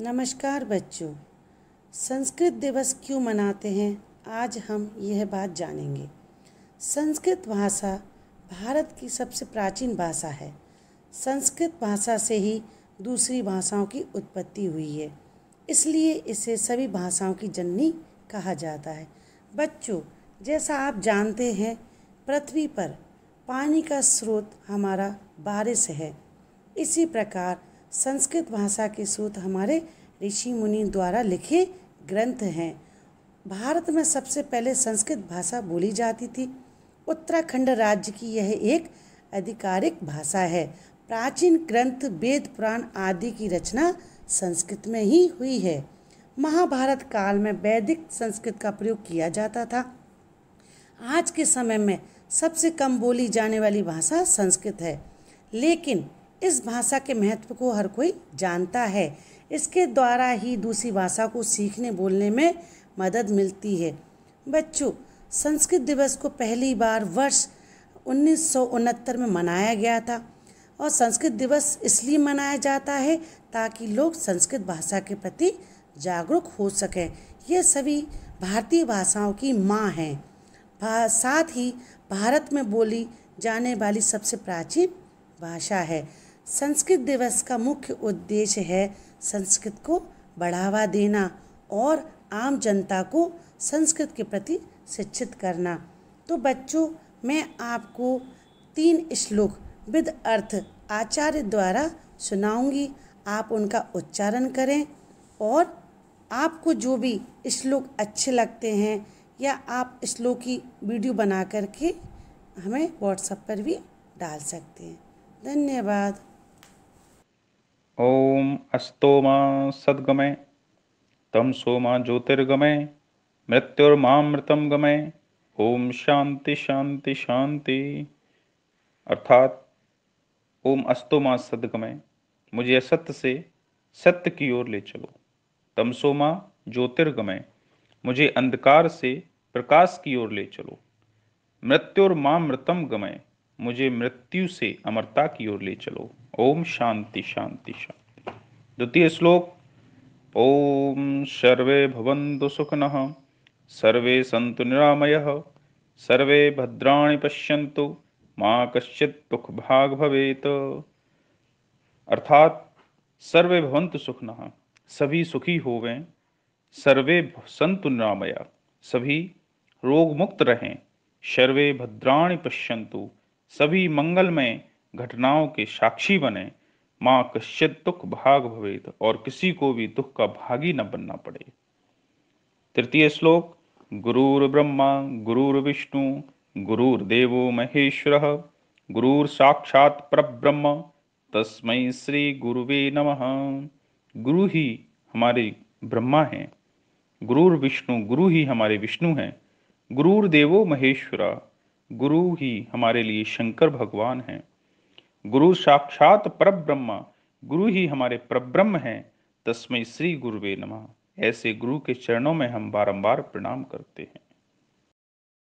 नमस्कार बच्चों संस्कृत दिवस क्यों मनाते हैं आज हम यह बात जानेंगे संस्कृत भाषा भारत की सबसे प्राचीन भाषा है संस्कृत भाषा से ही दूसरी भाषाओं की उत्पत्ति हुई है इसलिए इसे सभी भाषाओं की जननी कहा जाता है बच्चों जैसा आप जानते हैं पृथ्वी पर पानी का स्रोत हमारा बारिश है इसी प्रकार संस्कृत भाषा के सूत्र हमारे ऋषि मुनि द्वारा लिखे ग्रंथ हैं भारत में सबसे पहले संस्कृत भाषा बोली जाती थी उत्तराखंड राज्य की यह एक आधिकारिक भाषा है प्राचीन ग्रंथ वेद पुराण आदि की रचना संस्कृत में ही हुई है महाभारत काल में वैदिक संस्कृत का प्रयोग किया जाता था आज के समय में सबसे कम बोली जाने वाली भाषा संस्कृत है लेकिन इस भाषा के महत्व को हर कोई जानता है इसके द्वारा ही दूसरी भाषा को सीखने बोलने में मदद मिलती है बच्चों संस्कृत दिवस को पहली बार वर्ष उन्नीस में मनाया गया था और संस्कृत दिवस इसलिए मनाया जाता है ताकि लोग संस्कृत भाषा के प्रति जागरूक हो सकें ये सभी भारतीय भाषाओं की माँ हैं साथ ही भारत में बोली जाने वाली सबसे प्राचीन भाषा है संस्कृत दिवस का मुख्य उद्देश्य है संस्कृत को बढ़ावा देना और आम जनता को संस्कृत के प्रति शिक्षित करना तो बच्चों मैं आपको तीन श्लोक विद अर्थ आचार्य द्वारा सुनाऊंगी आप उनका उच्चारण करें और आपको जो भी श्लोक अच्छे लगते हैं या आप श्लोक की वीडियो बना करके हमें व्हाट्सएप पर भी डाल सकते हैं धन्यवाद ओम अस्तो मां सद्गमय सो मां ज्योतिर्गमय मृत्युर्मामृतम गमय ओम शांति शांति शांति अर्थात ओम अस्तो मां सदगमय मुझे असत्य से सत्य की ओर ले चलो तमसो माँ ज्योतिर्गमय मुझे अंधकार से प्रकाश की ओर ले चलो मृत्युर्मामृतम गमय मुझे मृत्यु से अमरता की ओर ले चलो ओम शांति शांति शांति द्वितीय श्लोक ओम सर्वे भवन्तु सुखिनः सर्वे सन्तु निरामयः सर्वे भद्राणि पश्यन्तु माँ कश्चित् दुख भाग भवेत अर्थात सर्वे भवन्तु सुखना सभी सुखी होवें सर्वे सन्तु निरामया सभी रोग मुक्त रहें सर्वे भद्राणि पश्यन्तु सभी मंगलमय घटनाओं के साक्षी बने माँ कश्य दुख भाग भवेत और किसी को भी दुख का भागी न बनना पड़े तृतीय श्लोक गुरुर ब्रह्मा गुरुर विष्णु गुरुर देवो महेश्वर गुरुर साक्षात ब्रह्म तस्मय श्री गुरुवे नमः गुरु ही हमारे ब्रह्मा हैं गुरुर विष्णु गुरु ही हमारे विष्णु हैं गुरुर देवो महेश्वरा गुरु ही हमारे लिए शंकर भगवान हैं गुरु साक्षात ब्रह्म गुरु ही हमारे परब्रह्म है तस्मय श्री गुरुवे नमः ऐसे गुरु के चरणों में हम बारंबार प्रणाम करते हैं